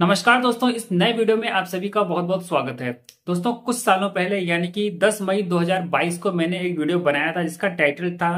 नमस्कार दोस्तों इस नए वीडियो में आप सभी का बहुत बहुत स्वागत है दोस्तों कुछ सालों पहले यानी कि 10 मई 2022 को मैंने एक वीडियो बनाया था जिसका टाइटल था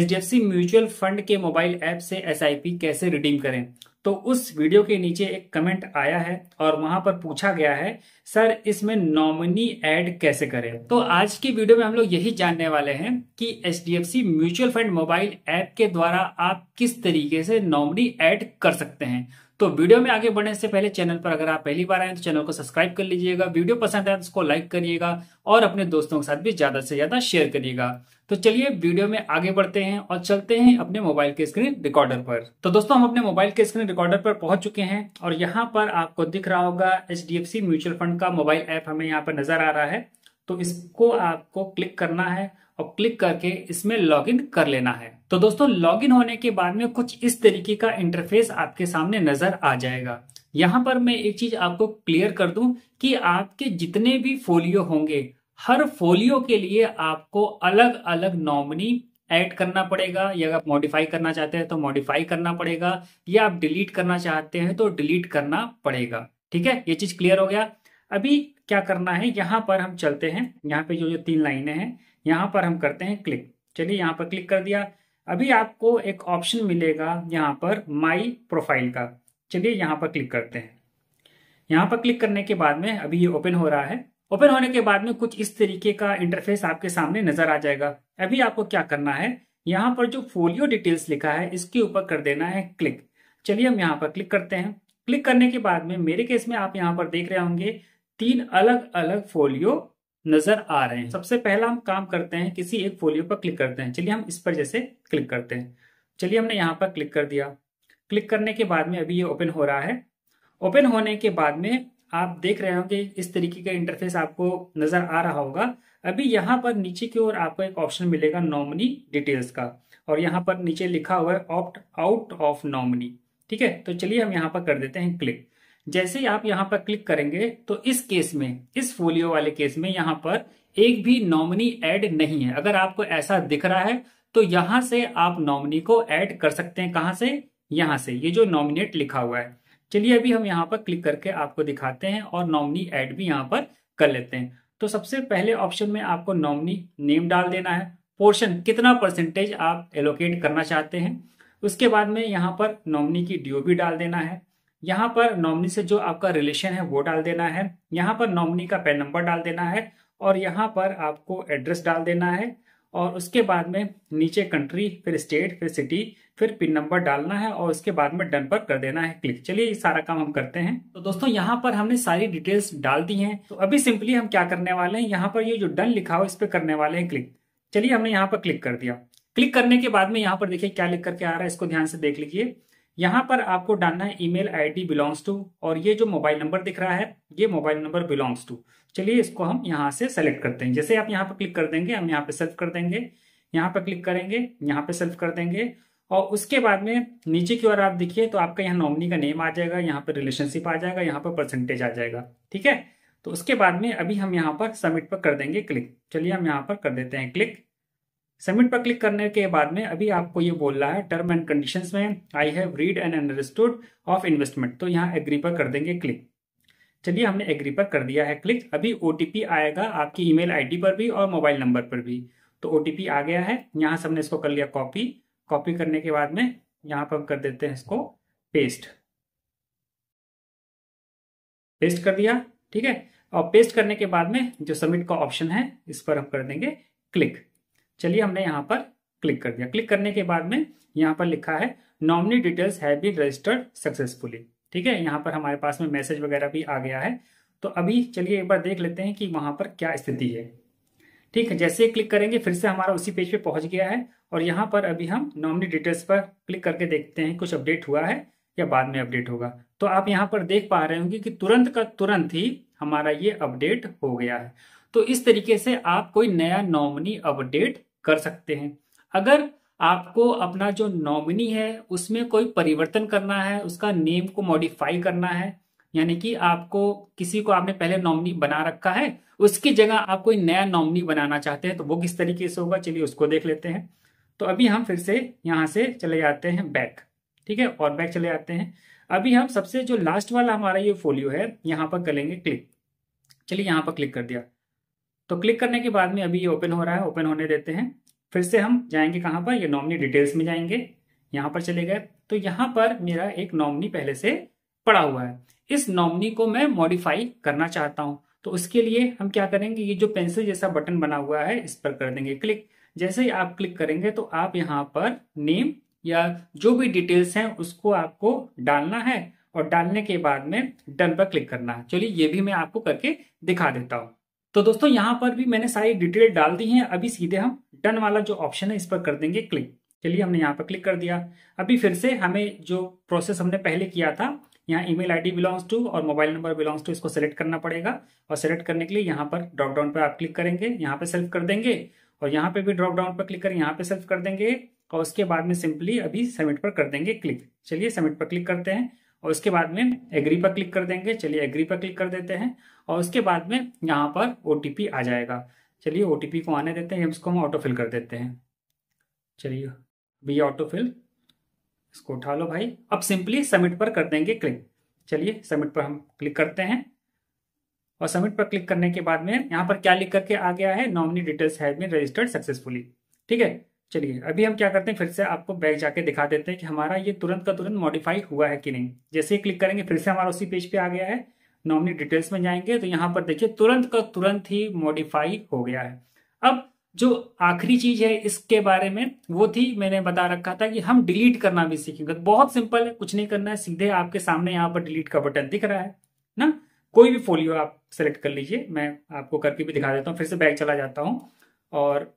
एच डी म्यूचुअल फंड के मोबाइल ऐप से एस कैसे रिडीम करें तो उस वीडियो के नीचे एक कमेंट आया है और वहां पर पूछा गया है सर इसमें नॉमिनी ऐड कैसे करें तो आज की वीडियो में हम लोग यही जानने वाले हैं कि H mutual fund mobile app के द्वारा आप किस तरीके से नॉमिनी ऐड कर सकते हैं तो वीडियो में आगे बढ़ने से पहले चैनल पर अगर आप पहली बार आए तो चैनल को सब्सक्राइब कर लीजिएगा वीडियो पसंद आए तो उसको लाइक करिएगा और अपने दोस्तों के साथ भी ज्यादा से ज्यादा शेयर करिएगा तो चलिए वीडियो में आगे बढ़ते हैं और चलते हैं अपने मोबाइल के स्क्रीन रिकॉर्डर पर तो दोस्तों हम अपने मोबाइल के स्क्रीन रिकॉर्डर पर पहुंच चुके हैं और यहाँ पर आपको दिख रहा होगा एच म्यूचुअल फंड का मोबाइल ऐप हमें यहाँ पर नजर आ रहा है तो इसको आपको क्लिक करना है और क्लिक करके इसमें लॉग कर लेना है तो दोस्तों लॉगिन होने के बाद में कुछ इस तरीके का इंटरफेस आपके सामने नजर आ जाएगा यहां पर मैं एक चीज आपको क्लियर कर दूं कि आपके जितने भी फोलियो होंगे हर फोलियो के लिए आपको अलग अलग नॉमिनी ऐड करना पड़ेगा या आप मॉडिफाई करना चाहते हैं तो मॉडिफाई करना पड़ेगा या आप डिलीट करना चाहते हैं तो डिलीट करना पड़ेगा ठीक है ये चीज क्लियर हो गया अभी क्या करना है यहाँ पर हम चलते हैं यहाँ पे जो जो तीन लाइनें हैं यहाँ पर हम करते हैं क्लिक चलिए यहाँ पर क्लिक कर दिया अभी आपको एक ऑप्शन मिलेगा यहाँ पर माई प्रोफाइल का चलिए यहाँ पर क्लिक करते हैं यहाँ पर क्लिक करने के बाद में अभी ये ओपन हो रहा है ओपन होने के बाद में कुछ इस तरीके का इंटरफेस आपके सामने नजर आ जाएगा अभी आपको क्या करना है यहाँ पर जो फोलियो डिटेल्स लिखा है इसके ऊपर कर देना है क्लिक चलिए हम यहाँ पर क्लिक करते हैं क्लिक करने के बाद में मेरे केस में आप यहाँ पर देख रहे होंगे तीन अलग अलग फोलियो नजर आ रहे हैं सबसे पहला हम काम करते हैं किसी एक फोलियो पर क्लिक करते हैं चलिए हम इस पर जैसे क्लिक करते हैं चलिए हमने यहाँ पर क्लिक कर दिया क्लिक करने के बाद में अभी ये ओपन हो रहा है ओपन होने के बाद में आप देख रहे होंगे इस तरीके का इंटरफेस आपको नजर आ रहा होगा अभी यहाँ पर नीचे की ओर आपको एक ऑप्शन मिलेगा नॉमिनी डिटेल्स का और यहाँ पर नीचे लिखा हुआ है ऑप्ट आउट ऑफ नॉमिनी ठीक है तो चलिए हम यहाँ पर कर देते हैं क्लिक जैसे ही आप यहां पर क्लिक करेंगे तो इस केस में इस फोलियो वाले केस में यहां पर एक भी नॉमिनी ऐड नहीं है अगर आपको ऐसा दिख रहा है तो यहां से आप नॉमिनी को ऐड कर सकते हैं कहां से यहां से ये जो नॉमिनेट लिखा हुआ है चलिए अभी हम यहाँ पर क्लिक करके आपको दिखाते हैं और नॉमिनी ऐड भी यहाँ पर कर लेते हैं तो सबसे पहले ऑप्शन में आपको नॉमिनी नेम डाल देना है पोर्शन कितना परसेंटेज आप एलोकेट करना चाहते हैं उसके बाद में यहाँ पर नॉमिनी की ड्यू भी डाल देना है यहाँ पर नॉमनी से जो आपका रिलेशन है वो डाल देना है यहाँ पर नॉमनी का पेन नंबर डाल देना है और यहाँ पर आपको एड्रेस डाल देना है और उसके बाद में नीचे कंट्री फिर स्टेट फिर सिटी फिर पिन नंबर डालना है और उसके बाद में डन पर कर देना है क्लिक चलिए ये सारा काम हम करते हैं तो दोस्तों यहाँ पर हमने सारी डिटेल्स डाल दी हैं तो अभी सिंपली हम क्या करने वाले हैं यहाँ पर ये जो डन लिखा हो इस पर करने वाले हैं क्लिक चलिए हमने यहाँ पर क्लिक कर दिया क्लिक करने के बाद में यहाँ पर देखिए क्या लिख करके आ रहा है इसको ध्यान से देख लीजिए यहाँ पर आपको डालना है ईमेल आईडी बिलोंग्स टू और ये जो मोबाइल नंबर दिख रहा है ये मोबाइल नंबर बिलोंग्स टू चलिए इसको हम यहाँ से सेलेक्ट करते हैं जैसे आप यहाँ पर क्लिक कर देंगे हम यहाँ पे सेल्फ कर देंगे यहाँ पर क्लिक करेंगे यहाँ पे सेल्फ कर देंगे और उसके बाद में नीचे की ओर आप देखिए तो आपका यहाँ नॉमिनी का नेम आ जाएगा यहाँ पर रिलेशनशिप आ जाएगा यहाँ पर परसेंटेज आ जाएगा ठीक है तो उसके बाद में अभी हम यहाँ पर सबमिट पर कर देंगे क्लिक चलिए हम यहाँ पर कर देते हैं क्लिक सबमिट पर क्लिक करने के बाद में अभी आपको ये बोल रहा है टर्म एंड कंडीशन में I have read and understood of investment तो यहाँ एग्री पर कर देंगे क्लिक चलिए हमने एग्री पर कर दिया है क्लिक अभी ओ आएगा आपकी ईमेल आईडी पर भी और मोबाइल नंबर पर भी तो ओ आ गया है यहाँ से हमने इसको कर लिया कॉपी कॉपी करने के बाद में यहाँ पर कर देते हैं इसको पेस्ट पेस्ट कर दिया ठीक है और पेस्ट करने के बाद में जो सबमिट का ऑप्शन है इस पर हम कर देंगे क्लिक चलिए हमने यहाँ पर क्लिक कर दिया क्लिक करने के बाद में यहाँ पर लिखा है nominee details have been registered successfully ठीक है यहाँ पर हमारे पास में मैसेज वगैरह भी आ गया है तो अभी चलिए एक बार देख लेते हैं कि वहां पर क्या स्थिति है ठीक है जैसे क्लिक करेंगे फिर से हमारा उसी पेज पे पहुंच गया है और यहाँ पर अभी हम नॉमिनी डिटेल्स पर क्लिक करके देखते हैं कुछ अपडेट हुआ है या बाद में अपडेट होगा तो आप यहाँ पर देख पा रहे होंगे कि तुरंत का तुरंत ही हमारा ये अपडेट हो गया है तो इस तरीके से आप कोई नया नॉमिनी अपडेट कर सकते हैं अगर आपको अपना जो नॉमिनी है उसमें कोई परिवर्तन करना है उसका नेम को मॉडिफाई करना है यानी कि आपको किसी को आपने पहले नॉमिनी बना रखा है उसकी जगह आप कोई नया नॉमिनी बनाना चाहते हैं तो वो किस तरीके से होगा चलिए उसको देख लेते हैं तो अभी हम फिर से यहाँ से चले जाते हैं बैक ठीक है और बैक चले जाते हैं अभी हम सबसे जो लास्ट वाला हमारा ये फोलियो है यहाँ पर करेंगे क्लिक चलिए यहाँ पर क्लिक कर दिया तो क्लिक करने के बाद में अभी ये ओपन हो रहा है ओपन होने देते हैं फिर से हम जाएंगे कहाँ पर ये नॉमनी डिटेल्स में जाएंगे यहाँ पर चले गए तो यहाँ पर मेरा एक नॉमनी पहले से पड़ा हुआ है इस नॉमनी को मैं मॉडिफाई करना चाहता हूँ तो उसके लिए हम क्या करेंगे ये जो पेंसिल जैसा बटन बना हुआ है इस पर कर देंगे क्लिक जैसे ही आप क्लिक करेंगे तो आप यहाँ पर नेम या जो भी डिटेल्स हैं उसको आपको डालना है और डालने के बाद में डन पर क्लिक करना है चलिए ये भी मैं आपको करके दिखा देता हूँ तो दोस्तों यहां पर भी मैंने सारी डिटेल डाल दी है अभी सीधे हम डन वाला जो ऑप्शन है इस पर कर देंगे क्लिक चलिए हमने यहाँ पर क्लिक कर दिया अभी फिर से हमें जो प्रोसेस हमने पहले किया था यहाँ ईमेल आईडी बिलोंग्स टू और मोबाइल नंबर बिलोंग्स टू इसको सेलेक्ट करना पड़ेगा और सेलेक्ट करने के लिए यहाँ पर ड्रॉप डाउन पर आप क्लिक करेंगे यहाँ पे सेल्फ कर देंगे और यहाँ पे भी ड्रॉप डाउन पर क्लिक कर यहाँ पे सेल्फ कर देंगे और उसके बाद में सिंपली अभी सबमिट पर कर देंगे क्लिक चलिए सबमिट पर क्लिक करते हैं और उसके बाद में एग्री पर क्लिक कर देंगे चलिए एग्री पर क्लिक कर देते हैं और उसके बाद में यहाँ पर ओ आ जाएगा चलिए ओ को आने देते हैं इसको हम ऑटोफिल कर देते हैं चलिए बी ऑटोफिल इसको उठा लो भाई अब सिंपली सबमिट पर कर देंगे क्लिक चलिए सबमिट पर हम क्लिक करते हैं और सबमिट पर क्लिक करने के बाद में यहाँ पर क्या लिख करके आ गया है nominee details has been registered successfully ठीक है चलिए अभी हम क्या करते हैं फिर से आपको बैग जाके दिखा देते हैं कि हमारा ये तुरंत का तुरंत मॉडिफाई हुआ है कि नहीं जैसे ही क्लिक करेंगे फिर से हमारा उसी पेज पे आ गया है नॉमिनी डिटेल्स में जाएंगे तो यहाँ पर देखिए तुरंत का तुरंत ही मॉडिफाई हो गया है अब जो आखिरी चीज है इसके बारे में वो थी मैंने बता रखा था कि हम डिलीट करना भी सीखेंगे तो बहुत सिंपल है कुछ नहीं करना है सीधे आपके सामने यहाँ पर डिलीट का बटन दिख रहा है ना कोई भी फोलियो आप सेलेक्ट कर लीजिए मैं आपको करके भी दिखा देता हूँ फिर से बैग चला जाता हूँ और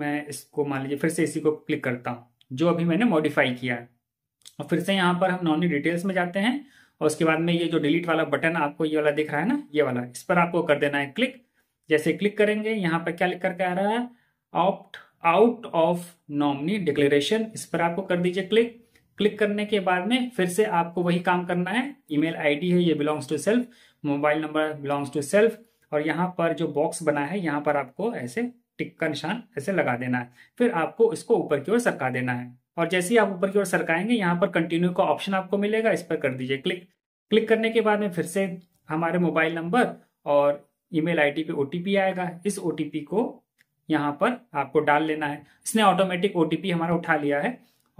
मैं इसको मान लीजिए फिर से इसी को क्लिक करता हूँ जो अभी मैंने मॉडिफाई किया है और फिर से यहाँ पर हम नॉनी डिटेल्स में जाते हैं और उसके बाद में ये जो डिलीट वाला बटन आपको ये वाला दिख रहा है ना ये वाला इस पर आपको कर देना है क्लिक जैसे क्लिक करेंगे यहाँ पर क्या लिख करके आ रहा है opt out of nominee declaration इस पर आपको कर दीजिए क्लिक क्लिक करने के बाद में फिर से आपको वही काम करना है ईमेल आईडी है ये belongs to self mobile number belongs to self और यहाँ पर जो बॉक्स बना है यहाँ पर आपको ऐसे टिक का निशान ऐसे लगा देना है फिर आपको इसको ऊपर की ओर सरका देना है और जैसे ही आप ऊपर की ओर सरकाएंगे यहाँ पर कंटिन्यू का ऑप्शन आपको मिलेगा इस पर कर दीजिए क्लिक क्लिक करने के बाद में फिर से हमारे मोबाइल नंबर और ईमेल आईडी पे ओटीपी आएगा इस ओटीपी को यहाँ पर आपको डाल लेना है इसने ऑटोमेटिक ओटीपी हमारा उठा लिया है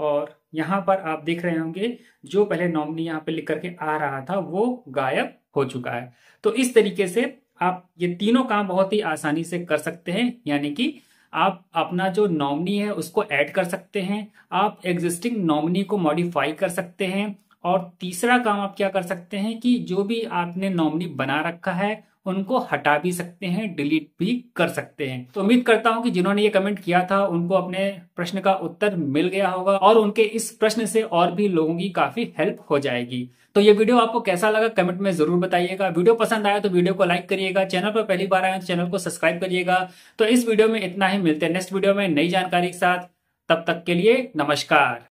और यहाँ पर आप देख रहे होंगे जो पहले नॉमनी यहाँ पे लिख करके आ रहा था वो गायब हो चुका है तो इस तरीके से आप ये तीनों काम बहुत ही आसानी से कर सकते हैं यानी कि आप अपना जो नॉमनी है उसको ऐड कर सकते हैं आप एग्जिस्टिंग नॉमनी को मॉडिफाई कर सकते हैं और तीसरा काम आप क्या कर सकते हैं कि जो भी आपने नॉमनी बना रखा है उनको हटा भी सकते हैं डिलीट भी कर सकते हैं तो उम्मीद करता हूं कि जिन्होंने ये कमेंट किया था उनको अपने प्रश्न का उत्तर मिल गया होगा और उनके इस प्रश्न से और भी लोगों की काफी हेल्प हो जाएगी तो ये वीडियो आपको कैसा लगा कमेंट में जरूर बताइएगा वीडियो पसंद आया तो वीडियो को लाइक करिएगा चैनल पर पहली बार आए तो चैनल को सब्सक्राइब करिएगा तो इस वीडियो में इतना ही मिलते हैं नेक्स्ट वीडियो में नई जानकारी के साथ तब तक के लिए नमस्कार